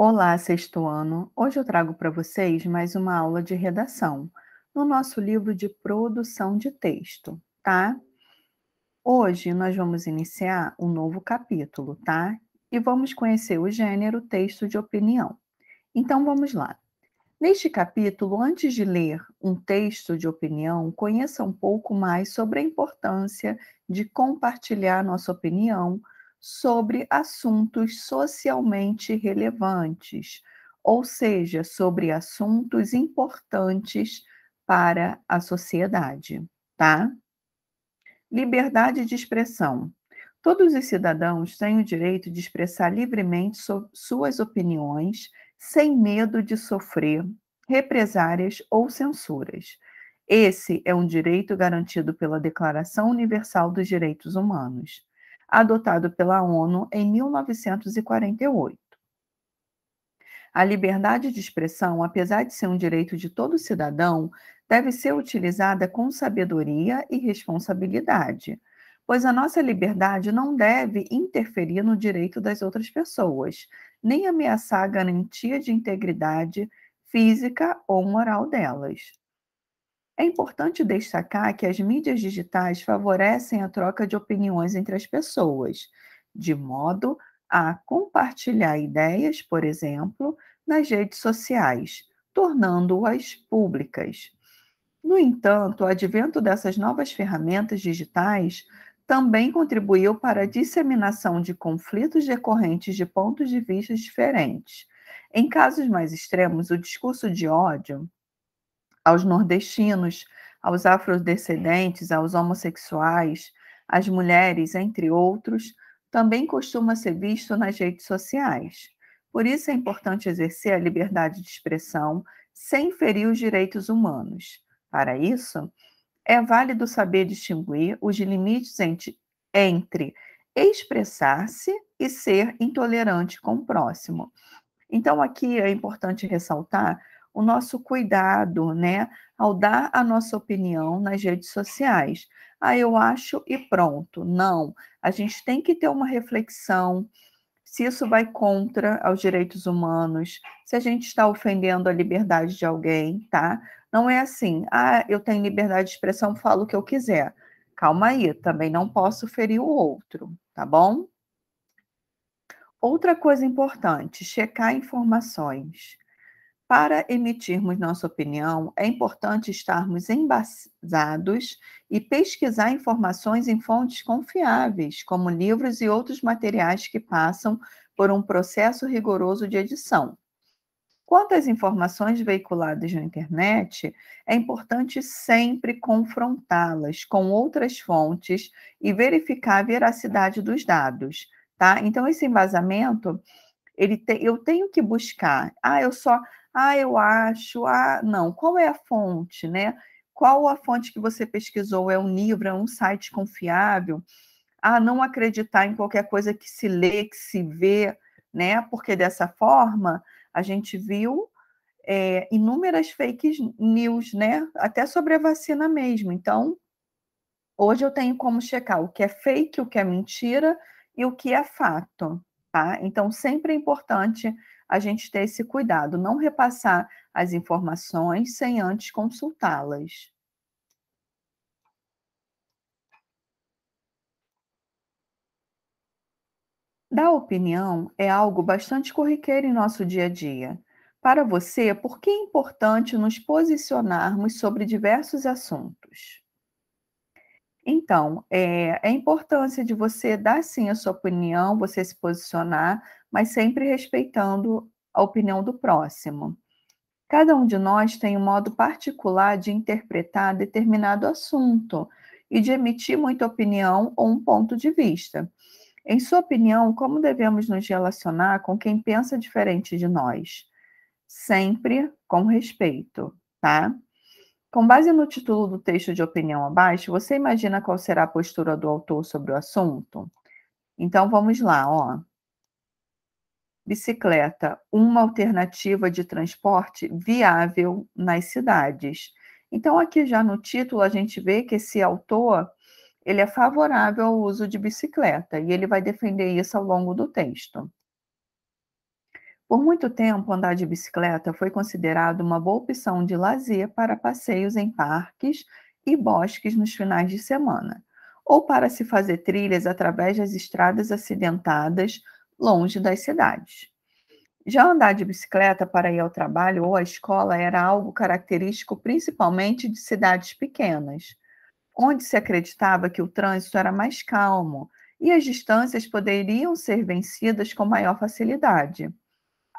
Olá, sexto ano! Hoje eu trago para vocês mais uma aula de redação no nosso livro de produção de texto, tá? Hoje nós vamos iniciar um novo capítulo, tá? E vamos conhecer o gênero texto de opinião. Então vamos lá. Neste capítulo, antes de ler um texto de opinião, conheça um pouco mais sobre a importância de compartilhar nossa opinião sobre assuntos socialmente relevantes, ou seja, sobre assuntos importantes para a sociedade, tá? Liberdade de expressão. Todos os cidadãos têm o direito de expressar livremente so suas opiniões sem medo de sofrer represárias ou censuras. Esse é um direito garantido pela Declaração Universal dos Direitos Humanos adotado pela ONU em 1948. A liberdade de expressão, apesar de ser um direito de todo cidadão, deve ser utilizada com sabedoria e responsabilidade, pois a nossa liberdade não deve interferir no direito das outras pessoas, nem ameaçar a garantia de integridade física ou moral delas. É importante destacar que as mídias digitais favorecem a troca de opiniões entre as pessoas, de modo a compartilhar ideias, por exemplo, nas redes sociais, tornando-as públicas. No entanto, o advento dessas novas ferramentas digitais também contribuiu para a disseminação de conflitos decorrentes de pontos de vista diferentes. Em casos mais extremos, o discurso de ódio aos nordestinos, aos afrodescendentes, aos homossexuais, às mulheres, entre outros, também costuma ser visto nas redes sociais. Por isso é importante exercer a liberdade de expressão sem ferir os direitos humanos. Para isso, é válido saber distinguir os limites entre, entre expressar-se e ser intolerante com o próximo. Então, aqui é importante ressaltar o nosso cuidado, né, ao dar a nossa opinião nas redes sociais. Ah, eu acho e pronto. Não, a gente tem que ter uma reflexão se isso vai contra aos direitos humanos, se a gente está ofendendo a liberdade de alguém, tá? Não é assim, ah, eu tenho liberdade de expressão, falo o que eu quiser. Calma aí, também não posso ferir o outro, tá bom? Outra coisa importante, checar informações. Para emitirmos nossa opinião, é importante estarmos embasados e pesquisar informações em fontes confiáveis, como livros e outros materiais que passam por um processo rigoroso de edição. Quanto às informações veiculadas na internet, é importante sempre confrontá-las com outras fontes e verificar a veracidade dos dados, tá? Então, esse embasamento ele tem, eu tenho que buscar. Ah, eu só, ah, eu acho, ah, não. Qual é a fonte, né? Qual a fonte que você pesquisou? É um livro, é um site confiável? Ah, não acreditar em qualquer coisa que se lê, que se vê, né? Porque dessa forma a gente viu é, inúmeras fake news, né? Até sobre a vacina mesmo. Então, hoje eu tenho como checar o que é fake, o que é mentira e o que é fato tá? Então, sempre é importante a gente ter esse cuidado, não repassar as informações sem antes consultá-las. Dar opinião é algo bastante corriqueiro em nosso dia a dia. Para você, por que é importante nos posicionarmos sobre diversos assuntos? Então, é, a é importância de você dar sim a sua opinião, você se posicionar, mas sempre respeitando a opinião do próximo. Cada um de nós tem um modo particular de interpretar determinado assunto e de emitir muita opinião ou um ponto de vista. Em sua opinião, como devemos nos relacionar com quem pensa diferente de nós? Sempre com respeito, tá? Com base no título do texto de opinião abaixo, você imagina qual será a postura do autor sobre o assunto? Então vamos lá, ó. Bicicleta, uma alternativa de transporte viável nas cidades. Então aqui já no título a gente vê que esse autor, ele é favorável ao uso de bicicleta e ele vai defender isso ao longo do texto. Por muito tempo, andar de bicicleta foi considerado uma boa opção de lazer para passeios em parques e bosques nos finais de semana, ou para se fazer trilhas através das estradas acidentadas longe das cidades. Já andar de bicicleta para ir ao trabalho ou à escola era algo característico principalmente de cidades pequenas, onde se acreditava que o trânsito era mais calmo e as distâncias poderiam ser vencidas com maior facilidade.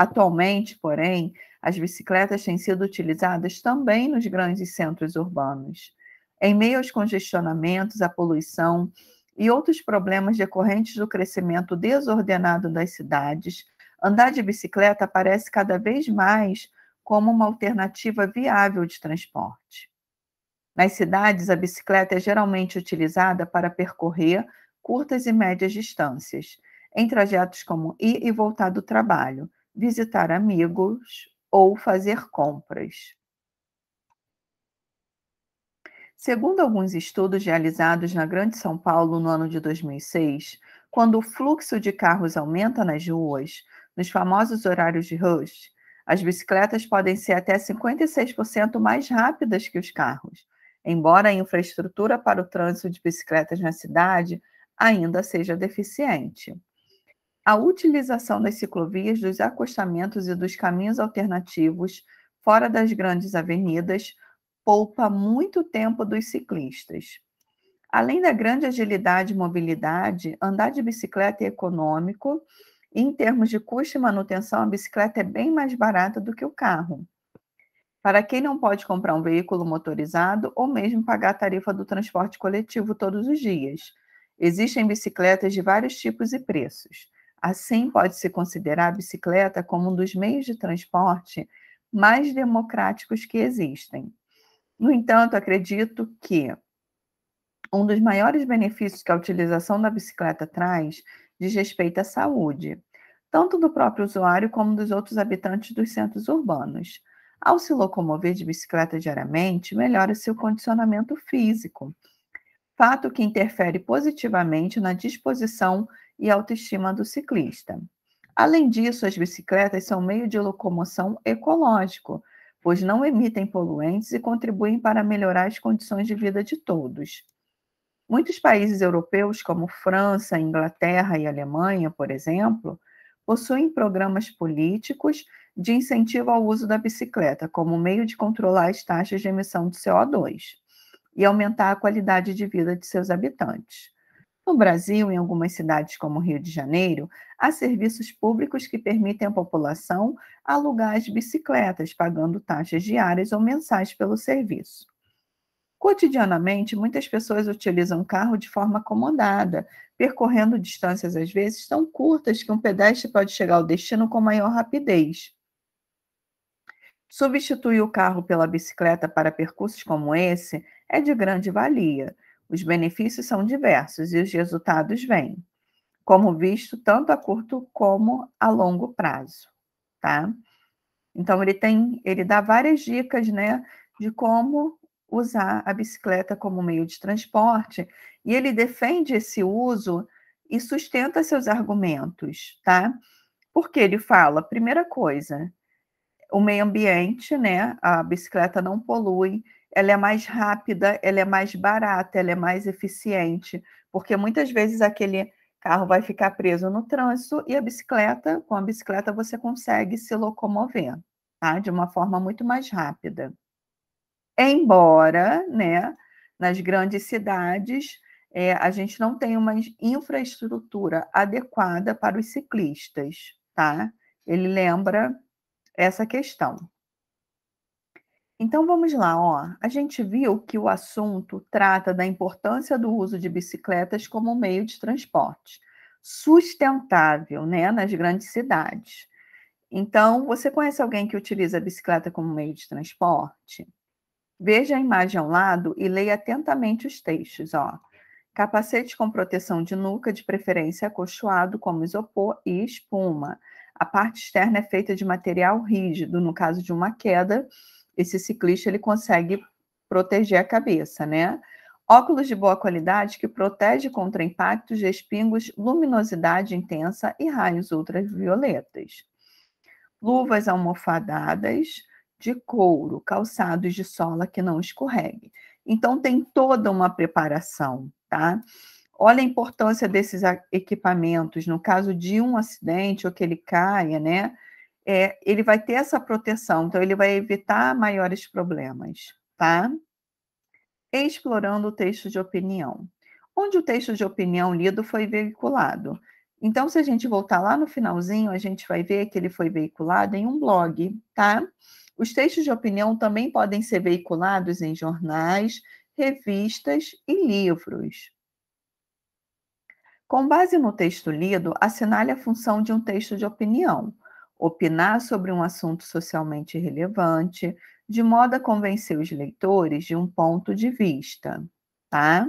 Atualmente, porém, as bicicletas têm sido utilizadas também nos grandes centros urbanos. Em meio aos congestionamentos, à poluição e outros problemas decorrentes do crescimento desordenado das cidades, andar de bicicleta aparece cada vez mais como uma alternativa viável de transporte. Nas cidades, a bicicleta é geralmente utilizada para percorrer curtas e médias distâncias, em trajetos como ir e voltar do trabalho, visitar amigos ou fazer compras. Segundo alguns estudos realizados na Grande São Paulo no ano de 2006, quando o fluxo de carros aumenta nas ruas, nos famosos horários de rush, as bicicletas podem ser até 56% mais rápidas que os carros, embora a infraestrutura para o trânsito de bicicletas na cidade ainda seja deficiente. A utilização das ciclovias, dos acostamentos e dos caminhos alternativos fora das grandes avenidas poupa muito tempo dos ciclistas. Além da grande agilidade e mobilidade, andar de bicicleta é econômico e, em termos de custo e manutenção, a bicicleta é bem mais barata do que o carro. Para quem não pode comprar um veículo motorizado ou mesmo pagar a tarifa do transporte coletivo todos os dias, existem bicicletas de vários tipos e preços. Assim, pode-se considerar a bicicleta como um dos meios de transporte mais democráticos que existem. No entanto, acredito que um dos maiores benefícios que a utilização da bicicleta traz diz respeito à saúde, tanto do próprio usuário como dos outros habitantes dos centros urbanos. Ao se locomover de bicicleta diariamente, melhora seu condicionamento físico, fato que interfere positivamente na disposição e autoestima do ciclista. Além disso, as bicicletas são meio de locomoção ecológico, pois não emitem poluentes e contribuem para melhorar as condições de vida de todos. Muitos países europeus, como França, Inglaterra e Alemanha, por exemplo, possuem programas políticos de incentivo ao uso da bicicleta como meio de controlar as taxas de emissão de CO2 e aumentar a qualidade de vida de seus habitantes. No Brasil, em algumas cidades como Rio de Janeiro, há serviços públicos que permitem à população alugar as bicicletas, pagando taxas diárias ou mensais pelo serviço. Cotidianamente, muitas pessoas utilizam o carro de forma acomodada, percorrendo distâncias às vezes tão curtas que um pedestre pode chegar ao destino com maior rapidez. Substituir o carro pela bicicleta para percursos como esse é de grande valia. Os benefícios são diversos e os resultados vêm, como visto, tanto a curto como a longo prazo, tá? Então ele tem, ele dá várias dicas, né, de como usar a bicicleta como meio de transporte, e ele defende esse uso e sustenta seus argumentos, tá? Porque ele fala, primeira coisa, o meio ambiente, né? A bicicleta não polui, ela é mais rápida, ela é mais barata, ela é mais eficiente, porque muitas vezes aquele carro vai ficar preso no trânsito e a bicicleta, com a bicicleta você consegue se locomover, tá? De uma forma muito mais rápida. Embora, né, nas grandes cidades, é, a gente não tem uma infraestrutura adequada para os ciclistas, tá? Ele lembra essa questão. Então vamos lá, ó. A gente viu que o assunto trata da importância do uso de bicicletas como meio de transporte sustentável, né, nas grandes cidades. Então, você conhece alguém que utiliza a bicicleta como meio de transporte? Veja a imagem ao lado e leia atentamente os textos, ó. Capacete com proteção de nuca, de preferência acolchoado, como isopor e espuma. A parte externa é feita de material rígido, no caso de uma queda, esse ciclista ele consegue proteger a cabeça, né? Óculos de boa qualidade que protege contra impactos, respingos, luminosidade intensa e raios ultravioletas. Luvas almofadadas de couro, calçados de sola que não escorregue. Então tem toda uma preparação, tá? Olha a importância desses equipamentos no caso de um acidente ou que ele caia, né? é, ele vai ter essa proteção, então ele vai evitar maiores problemas, tá? Explorando o texto de opinião. Onde o texto de opinião lido foi veiculado? Então, se a gente voltar lá no finalzinho, a gente vai ver que ele foi veiculado em um blog, tá? Os textos de opinião também podem ser veiculados em jornais, revistas e livros. Com base no texto lido, assinale a função de um texto de opinião opinar sobre um assunto socialmente relevante, de modo a convencer os leitores de um ponto de vista, tá?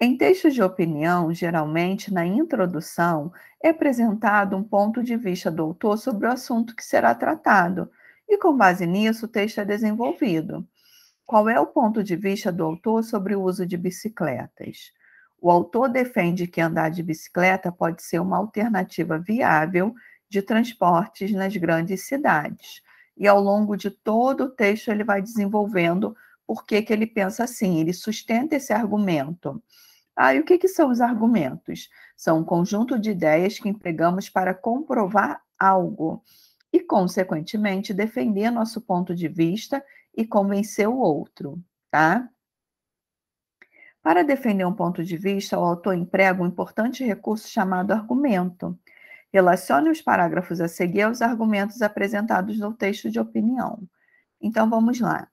Em textos de opinião, geralmente na introdução, é apresentado um ponto de vista do autor sobre o assunto que será tratado, e com base nisso o texto é desenvolvido. Qual é o ponto de vista do autor sobre o uso de bicicletas? O autor defende que andar de bicicleta pode ser uma alternativa viável de transportes nas grandes cidades. E ao longo de todo o texto ele vai desenvolvendo por que, que ele pensa assim, ele sustenta esse argumento. Ah, e o que, que são os argumentos? São um conjunto de ideias que empregamos para comprovar algo e, consequentemente, defender nosso ponto de vista e convencer o outro, tá? Para defender um ponto de vista, o autor emprega um importante recurso chamado argumento. Relacione os parágrafos a seguir aos argumentos apresentados no texto de opinião. Então, vamos lá.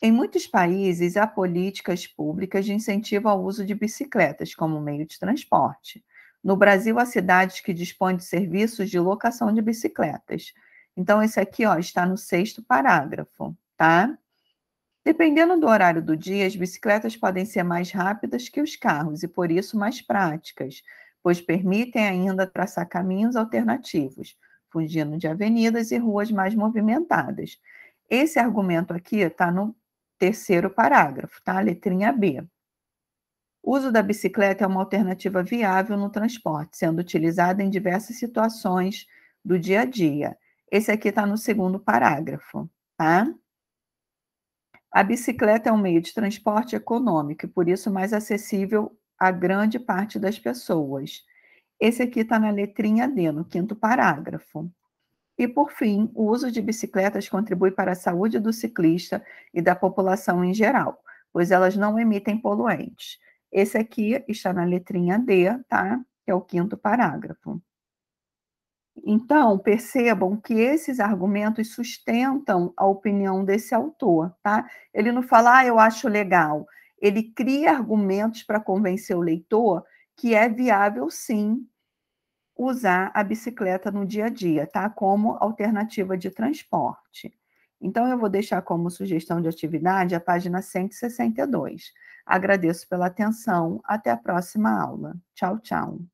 Em muitos países, há políticas públicas de incentivo ao uso de bicicletas como meio de transporte. No Brasil, há cidades que dispõem de serviços de locação de bicicletas. Então, esse aqui ó, está no sexto parágrafo, tá? Dependendo do horário do dia, as bicicletas podem ser mais rápidas que os carros e, por isso, mais práticas, pois permitem ainda traçar caminhos alternativos, fugindo de avenidas e ruas mais movimentadas. Esse argumento aqui está no terceiro parágrafo, tá? Letrinha B. O uso da bicicleta é uma alternativa viável no transporte, sendo utilizada em diversas situações do dia a dia. Esse aqui está no segundo parágrafo, tá? A bicicleta é um meio de transporte econômico e, por isso, mais acessível a grande parte das pessoas. Esse aqui está na letrinha D, no quinto parágrafo. E, por fim, o uso de bicicletas contribui para a saúde do ciclista e da população em geral, pois elas não emitem poluentes. Esse aqui está na letrinha D, tá? Que é o quinto parágrafo. Então, percebam que esses argumentos sustentam a opinião desse autor, tá? Ele não fala, ah, eu acho legal. Ele cria argumentos para convencer o leitor que é viável, sim, usar a bicicleta no dia a dia, tá? Como alternativa de transporte. Então, eu vou deixar como sugestão de atividade a página 162. Agradeço pela atenção. Até a próxima aula. Tchau, tchau.